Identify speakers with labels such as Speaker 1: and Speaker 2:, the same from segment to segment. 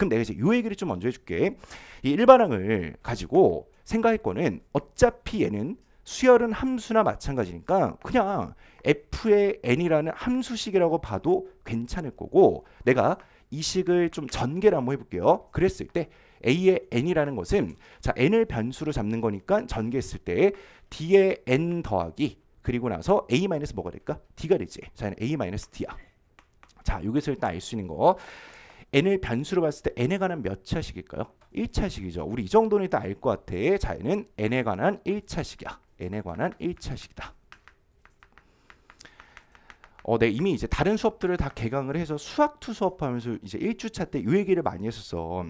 Speaker 1: 그럼 내가 이제 요 얘기를 좀 먼저 해줄게. 이 일반항을 가지고 생각했거는 어차피 얘는 수열은 함수나 마찬가지니까 그냥 f의 n이라는 함수식이라고 봐도 괜찮을 거고 내가 이 식을 좀 전개를 한번 해볼게요. 그랬을 때 a의 n이라는 것은 자 n을 변수로 잡는 거니까 전개했을 때 d의 n 더하기 그리고 나서 a 마이너스 뭐가 될까? d가 되지. 자 a 마이너스 d야. 자 여기서 일단 알 수 있는 거. n을 변수로 봤을 때 n에 관한 몇 차식일까요? 1차식이죠. 우리 이 정도는 일단 알 것 같아. 자, 얘는 n에 관한 1차식이야. n에 관한 1차식이다. 어, 네, 이미 이제 다른 수업들을 다 개강을 해서 수학투 수업하면서 이제 1주차 때이 얘기를 많이 했었어.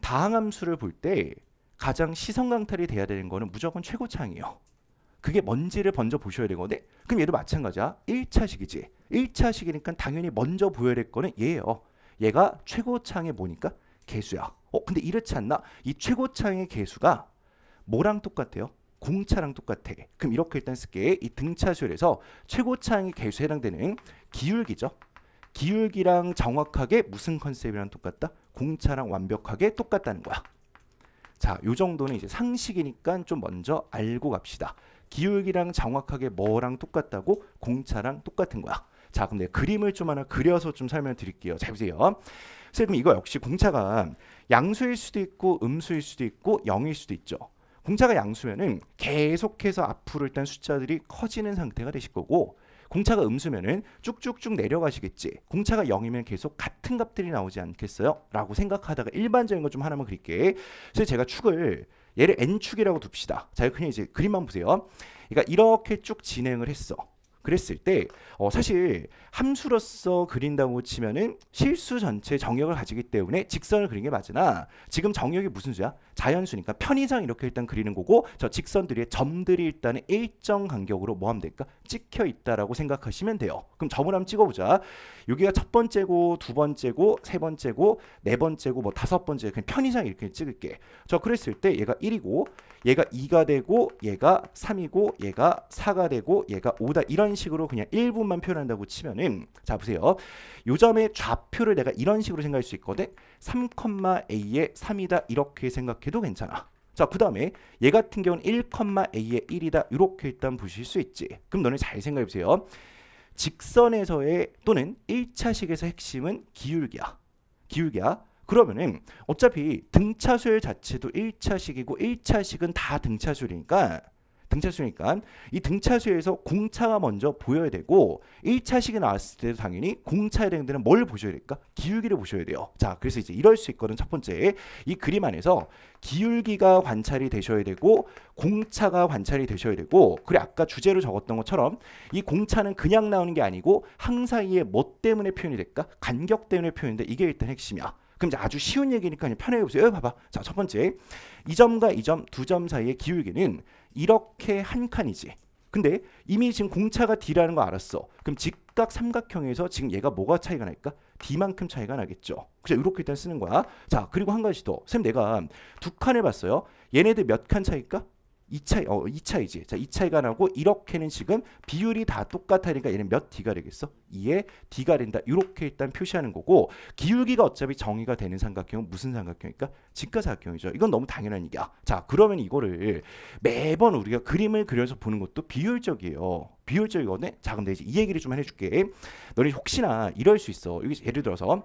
Speaker 1: 다항함수를 볼 때 가장 시선 강탈이 돼야 되는 거는 무조건 최고창이에요. 그게 뭔지를 먼저 보셔야 되거든. 그럼 얘도 마찬가지야. 1차식이지. 1차식이니까 당연히 먼저 보여야 될 거는 얘예요. 얘가 최고창에 보니까 개수야. 어, 근데 이렇지 않나? 이 최고창의 개수가 뭐랑 똑같아요? 공차랑 똑같아. 그럼 이렇게 일단 쓸게. 이 등차수열에서 최고창항의 개수에 해당되는 기울기죠. 기울기랑 정확하게 무슨 컨셉이랑 똑같다? 공차랑 완벽하게 똑같다는 거야. 자, 요 정도는 이제 상식이니까 좀 먼저 알고 갑시다. 기울기랑 정확하게 뭐랑 똑같다고 공차랑 똑같은 거야. 자, 근데 그림을 좀 하나 그려서 좀 설명을 드릴게요. 잘 보세요. 선생님 이거 역시 공차가 양수일 수도 있고 음수일 수도 있고 0일 수도 있죠. 공차가 양수면은 계속해서 앞으로 일단 숫자들이 커지는 상태가 되실 거고 공차가 음수면은 쭉쭉쭉 내려가시겠지. 공차가 0이면 계속 같은 값들이 나오지 않겠어요? 라고 생각하다가 일반적인 거 좀 하나만 그릴게. 그래서 제가 축을 얘를 n축이라고 둡시다. 자, 그냥 이제 그림만 보세요. 그러니까 이렇게 쭉 진행을 했어. 그랬을 때 어, 사실 함수로서 그린다고 치면은 실수 전체 정역을 가지기 때문에 직선을 그린 게 맞으나 지금 정역이 무슨 수야? 자연수니까 편의상 이렇게 일단 그리는 거고 저 직선들의 점들이 일단은 일정 간격으로 뭐 하면 될까? 찍혀 있다라고 생각하시면 돼요. 그럼 점을 한번 찍어보자. 여기가 첫 번째고 두 번째고 세 번째고 네 번째고 뭐 다섯 번째 그냥 편의상 이렇게 찍을게. 저 그랬을 때 얘가 1이고 얘가 2가 되고 얘가 3이고 얘가 4가 되고 얘가 5다 이런 이런 식으로 그냥 1분만 표현한다고 치면은 자 보세요. 요점의 좌표를 내가 이런 식으로 생각할 수 있거든. 3,a의 3이다 이렇게 생각해도 괜찮아. 자, 그 다음에 얘 같은 경우는 1,a의 1이다. 이렇게 일단 보실 수 있지. 그럼 너는 잘 생각해 보세요. 직선에서의 또는 1차식에서 핵심은 기울기야. 기울기야. 그러면은 어차피 등차수열 자체도 1차식이고 1차식은 다 등차수열이니까 등차수니까 이 등차수에서 공차가 먼저 보여야 되고 1차식이 나왔을 때도 당연히 공차에 대응되는 뭘 보셔야 될까? 기울기를 보셔야 돼요. 자, 그래서 이제 이럴 수 있거든. 첫 번째 이 그림 안에서 기울기가 관찰이 되셔야 되고 공차가 관찰이 되셔야 되고 그리고 아까 주제로 적었던 것처럼 이 공차는 그냥 나오는 게 아니고 항상이에뭐 때문에 표현이 될까? 간격 때문에 표현인데 이게 일단 핵심이야. 그럼 이제 아주 쉬운 얘기니까 편하게 보세요. 어, 봐봐. 자, 첫 번째. 이 점과 이 점, 두 점 사이의 기울기는 이렇게 한 칸이지. 근데 이미 지금 공차가 D라는 거 알았어. 그럼 직각 삼각형에서 지금 얘가 뭐가 차이가 날까? D만큼 차이가 나겠죠. 그래서 이렇게 일단 쓰는 거야. 자, 그리고 한 가지 더. 쌤 내가 두 칸을 봤어요. 얘네들 몇 칸 차이일까? 이 차이 어, 이 차이지. 자, 이 차이가 나고 이렇게는 지금 비율이 다똑같다니까 얘는 몇 d가 되겠어? 2에 d가 된다. 이렇게 일단 표시하는 거고 기울기가 어차피 정의가 되는 삼각형은 무슨 삼각형일까? 직가사각형이죠. 이건 너무 당연한 얘기야. 자, 그러면 이거를 매번 우리가 그림을 그려서 보는 것도 비율적이에요비율적이거든 자, 근데 이제 이 얘기를 좀 해줄게. 너네 혹시나 이럴 수 있어. 여기 예를 들어서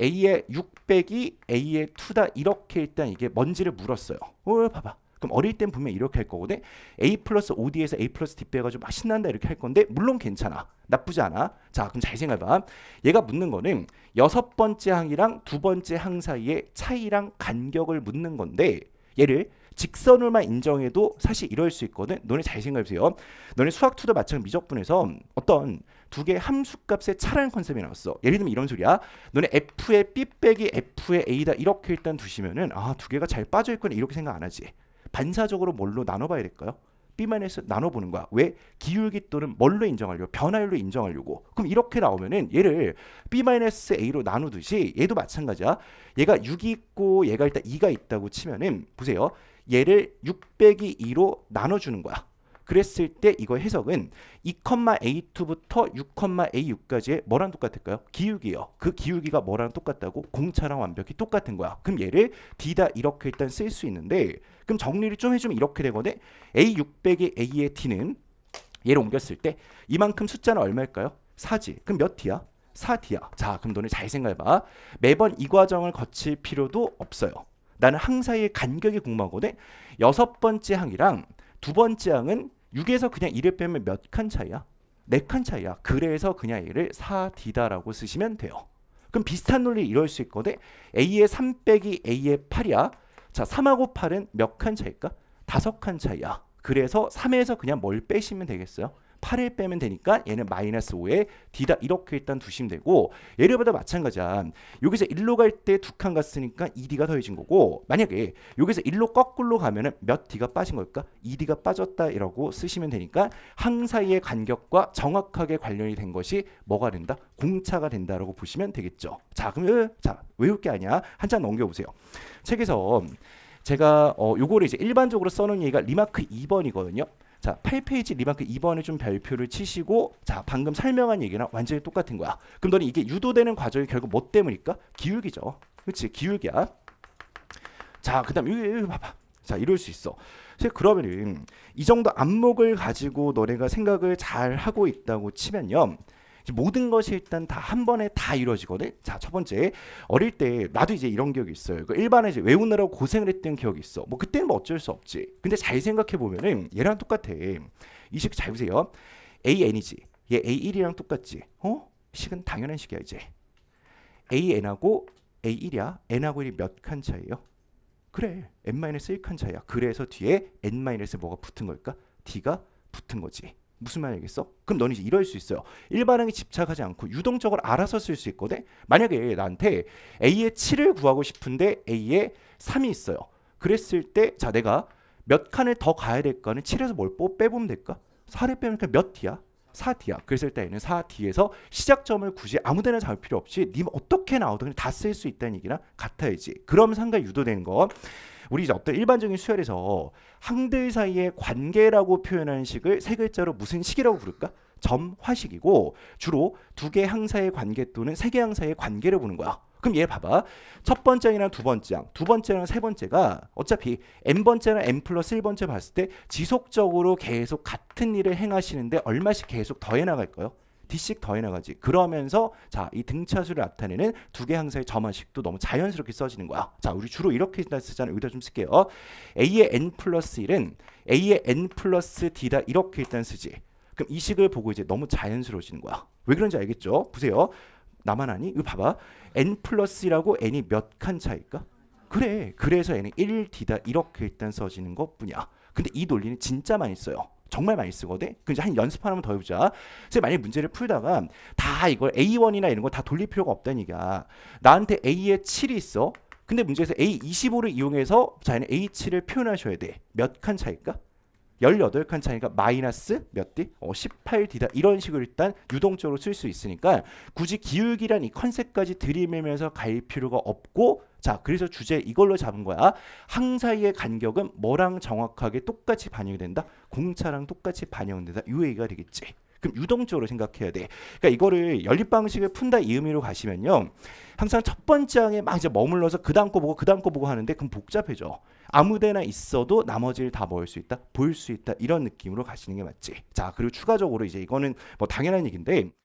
Speaker 1: A의 600이 A의 2다 이렇게 일단 이게 뭔지를 물었어요. 어, 봐봐. 그럼 어릴 땐 분명히 이렇게 할 거거든. A 플러스 OD에서 A 플러스 D 빼가지고 맛있난다 이렇게 할 건데 물론 괜찮아. 나쁘지 않아. 자 그럼 잘 생각해봐. 얘가 묻는 거는 여섯 번째 항이랑 두 번째 항 사이의 차이랑 간격을 묻는 건데 얘를 직선으로만 인정해도 사실 이럴 수 있거든. 너네 잘 생각해보세요. 너네 수학2도 마찬가지 미적분에서 어떤 두 개의 함수값의 차라는 컨셉이 나왔어. 예를 들면 이런 소리야. 너네 F의 B 빼기 F의 A다 이렇게 일단 두시면은 아 두 개가 잘빠져있거나 이렇게 생각 안 하지. 반사적으로 뭘로 나눠봐야 될까요? b 에서 나눠보는 거야. 왜? 기울기 또는 뭘로 인정하려고? 변화율로 인정하려고. 그럼 이렇게 나오면은 얘를 B-A로 나누듯이 얘도 마찬가지야. 얘가 6이 있고 얘가 일단 2가 있다고 치면은 보세요. 얘를 6 0 0이 2로 나눠주는 거야. 그랬을 때 이거 해석은 2,A2부터 6,A6까지의 뭐랑 똑같을까요? 기울기요. 그 기울기가 뭐랑 똑같다고? 공차랑 완벽히 똑같은 거야. 그럼 얘를 D다 이렇게 일단 쓸 수 있는데 그럼 정리를 좀 해주면 이렇게 되거든. A600의 A의 D는 얘를 옮겼을 때 이만큼 숫자는 얼마일까요? 4지. 그럼 몇 D야? 4D야. 자, 그럼 너는 잘 생각해봐. 매번 이 과정을 거칠 필요도 없어요. 나는 항 사이의 간격이 궁금하거든. 여섯 번째 항이랑 두 번째 항은 6에서 그냥 1을 빼면 몇 칸 차이야? 4칸 차이야. 그래서 그냥 얘를 4D다라고 쓰시면 돼요. 그럼 비슷한 논리 이럴 수 있거든. A의 3 빼기 A의 8이야. 자, 3하고 8은 몇 칸 차이일까? 5칸 차이야. 그래서 3에서 그냥 뭘 빼시면 되겠어요? 8을 빼면 되니까 얘는 마이너스 5에 D다 이렇게 일단 두시면 되고 예를 받아 마찬가지야. 여기서 1로 갈 때 두 칸 갔으니까 2D가 더해진 거고 만약에 여기서 1로 거꾸로 가면 은몇 D가 빠진 걸까? 2D가 빠졌다 이라고 쓰시면 되니까 항 사이의 간격과 정확하게 관련이 된 것이 뭐가 된다? 공차가 된다라고 보시면 되겠죠. 자 그러면 자 외울 게 아니야. 한참 넘겨보세요. 책에서 제가 어 요거를 이제 일반적으로 써놓은 얘기가 리마크 2번이거든요. 자, 8페이지 리마크 2번에 좀 별표를 치시고 자, 방금 설명한 얘기랑 완전히 똑같은 거야. 그럼 너는 이게 유도되는 과정이 결국 뭐 때문일까? 기울기죠. 그렇지? 기울기야. 자, 그다음 여기, 여기 봐봐. 자, 이럴 수 있어. 그 그러면은 이 정도 안목을 가지고 너네가 생각을 잘 하고 있다고 치면요. 모든 것이 일단 다 한 번에 다 이루어지거든. 자, 첫 번째 어릴 때 나도 이제 이런 기억이 있어요. 그 일반에 이제 외우느라고 고생을 했던 기억이 있어. 뭐 그때는 뭐 어쩔 수 없지. 근데 잘 생각해 보면은 얘랑 똑같아. 이 식 잘 보세요. AN이지. 얘 A1이랑 똑같지. 어? 식은 당연한 식이야 이제. AN하고 A1이야. N하고 1이 몇 칸차이에요 그래. N-1칸 차이야. 그래서 뒤에 N-뭐가 붙은 걸까? D가 붙은 거지. 무슨 말이겠어? 그럼 넌 이제 이럴 수 있어요. 일반항에 집착하지 않고 유동적으로 알아서 쓸 수 있거든. 만약에 나한테 A의 7을 구하고 싶은데 A의 3이 있어요. 그랬을 때 자 내가 몇 칸을 더 가야 될까는 7에서 뭘 빼보면 될까? 4를 빼면 몇 D야? 4D야. 그랬을 때는 4D에서 시작점을 굳이 아무데나 잡을 필요 없이 님 어떻게 나오든 다 쓸 수 있다는 얘기나 같아야지. 그럼 상가 유도되는 거. 우리 이제 어떤 일반적인 수혈에서 항들 사이의 관계라고 표현하는 식을 세 글자로 무슨 식이라고 부를까? 점화식이고 주로 두 개 항사의 관계 또는 세 개 항사의 관계를 보는 거야. 그럼 얘 봐봐. 첫 번째 항이랑 두 번째 항, 두 번째 항세 번째가 어차피 n번째랑 n 플러스 1번째 봤을 때 지속적으로 계속 같은 일을 행하시는데 얼마씩 계속 더해 나갈 거예요? d씩 더해나가지. 그러면서 자이 등차수를 나타내는 두 개 항사의 점화식도 너무 자연스럽게 써지는 거야. 자 우리 주로 이렇게 쓰잖아요. 여기다 좀 쓸게요. a의 n 플러스 1은 a의 n 플러스 d다 이렇게 일단 쓰지. 그럼 이 식을 보고 이제 너무 자연스러워지는 거야. 왜 그런지 알겠죠? 보세요. 나만 아니? 이거 봐봐. n 플러스라고 n이 몇 칸 차일까? 그래. 그래서 n 이 1d다 이렇게 일단 써지는 것뿐이야. 근데 이 논리는 진짜 많이 써요. 정말 많이 쓰거든. 그이한 연습 하나더 해보자. 그래서 만약 문제를 풀다가 다 이걸 A1이나 이런 거 다 돌릴 필요가 없다니까. 나한테 A에 7이 있어. 근데 문제에서 A25를 이용해서 자기는 A7을 표현하셔야 돼. 몇 칸 차일까? 18칸 차이니까 마이너스 몇 D? 어, 18D다. 이런 식으로 일단 유동적으로 쓸 수 있으니까 굳이 기울기란 이 컨셉까지 들이밀면서 갈 필요가 없고 자, 그래서 주제 이걸로 잡은 거야. 항 사이의 간격은 뭐랑 정확하게 똑같이 반영이 된다? 공차랑 똑같이 반영된다. 이 얘기가 되겠지. 그럼 유동적으로 생각해야 돼. 그러니까 이거를 연립 방식을 푼다 이 의미로 가시면요. 항상 첫 번째 항에 막 이제 머물러서 그 다음 거 보고 그 다음 거 보고 하는데 그럼 복잡해져. 아무 데나 있어도 나머지를 다 모을 수 있다. 볼 수 있다. 이런 느낌으로 가시는 게 맞지. 자, 그리고 추가적으로 이제 이거는 뭐 당연한 얘기인데